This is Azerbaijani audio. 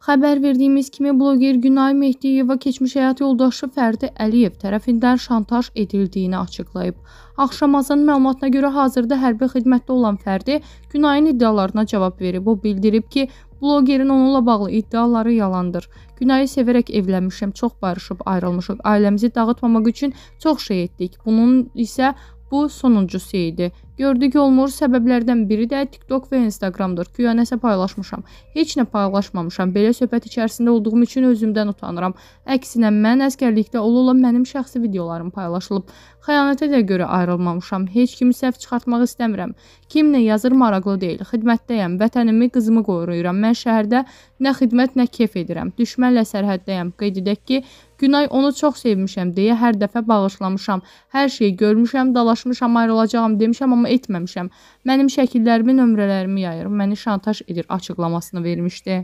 Xəbər verdiyimiz kimi bloger Günay Mehdiyeva keçmiş həyat yoldaşı Fərdi Əliyev tərəfindən şantaj edildiyini açıqlayıb. Axşamazın məlumatına görə hazırda hərbi xidmətdə olan Fərdi Günayın iddialarına cavab verib. O bildirib ki, blogerin onunla bağlı iddiaları yalandır. Günayı sevərək evlənmişəm, çox barışıb ayrılmışıq. Ailəmizi dağıtmamaq üçün çox şey etdik. Bunun isə bu sonuncusu idi. Gördü ki, olmur səbəblərdən biri də TikTok və Instagramdır. Güya nəsə paylaşmışam. Heç nə paylaşmamışam. Belə söhbət içərisində olduğum üçün özümdən utanıram. Əksinə mən əskərlikdə ola-ola mənim şəxsi videolarım paylaşılıb. Xəyanətə də görə ayrılmamışam. Heç kimi səhv çıxartmaq istəmirəm. Kimlə yazır maraqlı deyil. Xidmətdəyəm. Vətənimi, qızımı qoruyuram. Mən şəhərdə nə xidmət, nə kef edirəm. Düşmənlə sərhəddəyəm. Qeyd edək ki, Günay onu çox sevmişəm deyə hər dəfə bağışlamışam. Hər şeyi görmüşəm, dalaşmışam, ayrılacağam demişəm, amma amma etməmişəm. Mənim şəkillərimi, nömrələrimi yayır, məni şantaj edir açıqlamasını vermişdi.